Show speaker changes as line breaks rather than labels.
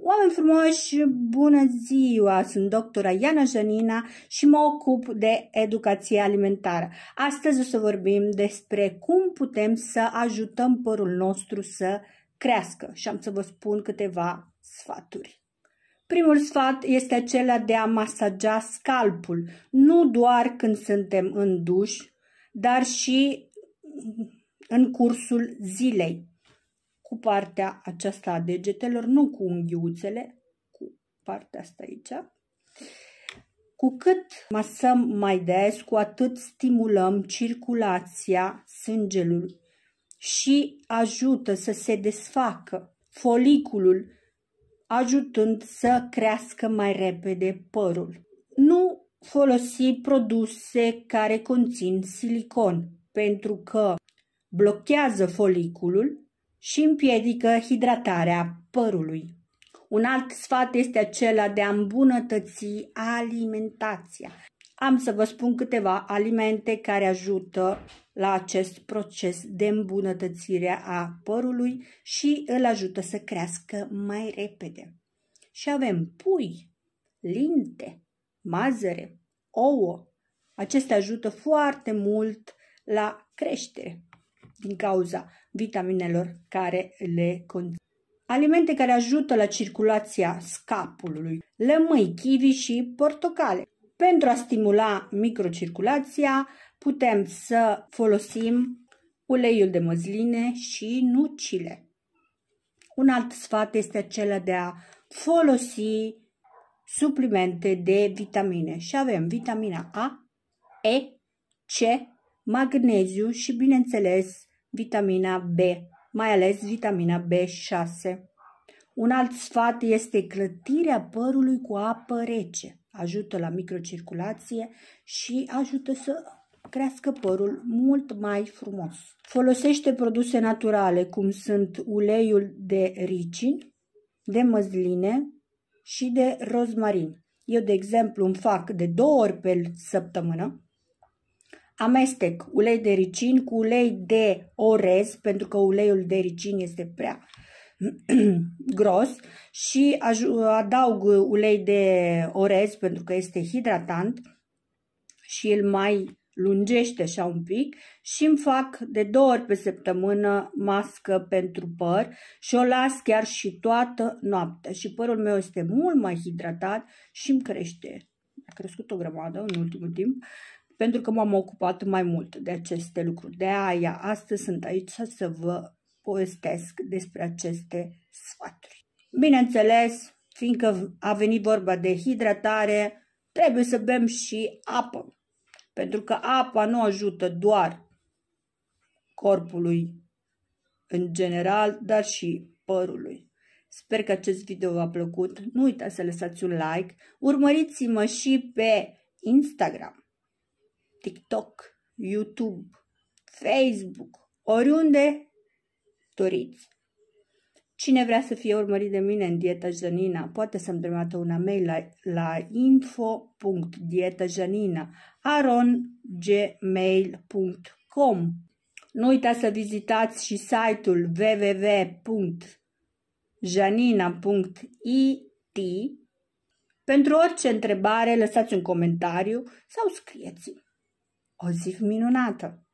Oameni frumoși, bună ziua! Sunt doctora Iana Janina și mă ocup de educație alimentară. Astăzi o să vorbim despre cum putem să ajutăm părul nostru să crească și am să vă spun câteva sfaturi. Primul sfat este acela de a masaja scalpul, nu doar când suntem în duș, dar și în cursul zilei cu partea aceasta a degetelor, nu cu unghiuțele, cu partea asta aici. Cu cât masăm mai des, cu atât stimulăm circulația sângelui și ajută să se desfacă foliculul, ajutând să crească mai repede părul. Nu folosi produse care conțin silicon, pentru că blochează foliculul și împiedică hidratarea părului. Un alt sfat este acela de a îmbunătăți alimentația. Am să vă spun câteva alimente care ajută la acest proces de îmbunătățire a părului și îl ajută să crească mai repede. Și avem pui, linte, mazăre, ouă. Acestea ajută foarte mult la creștere din cauza vitaminelor care le conțin. Alimente care ajută la circulația scapului, lămâi, kiwi și portocale. Pentru a stimula microcirculația, putem să folosim uleiul de măsline și nucile. Un alt sfat este acela de a folosi suplimente de vitamine și avem vitamina A, E, C, magneziu și, bineînțeles, vitamina B, mai ales vitamina B6. Un alt sfat este clătirea părului cu apă rece. Ajută la microcirculație și ajută să crească părul mult mai frumos. Folosește produse naturale cum sunt uleiul de ricin, de măsline și de rozmarin. Eu, de exemplu, îmi fac de două ori pe săptămână Amestec ulei de ricin cu ulei de orez, pentru că uleiul de ricin este prea gros și adaug ulei de orez pentru că este hidratant și el mai lungește așa un pic și îmi fac de două ori pe săptămână mască pentru păr și o las chiar și toată noaptea și părul meu este mult mai hidratat și îmi crește. A crescut o grămadă în ultimul timp pentru că m-am ocupat mai mult de aceste lucruri. De aia, astăzi sunt aici să vă povestesc despre aceste sfaturi. Bineînțeles, fiindcă a venit vorba de hidratare, trebuie să bem și apă, pentru că apa nu ajută doar corpului în general, dar și părului. Sper că acest video v-a plăcut. Nu uitați să lăsați un like. Urmăriți-mă și pe Instagram. TikTok, YouTube, Facebook, oriunde doriți. Cine vrea să fie urmărit de mine în Dieta Janina, poate să-mi trimite un mail la, la info.dietajanina.arongmail.com Nu uitați să vizitați și site-ul www.janina.it pentru orice întrebare lăsați un comentariu sau scrieți-mi o zi minunată!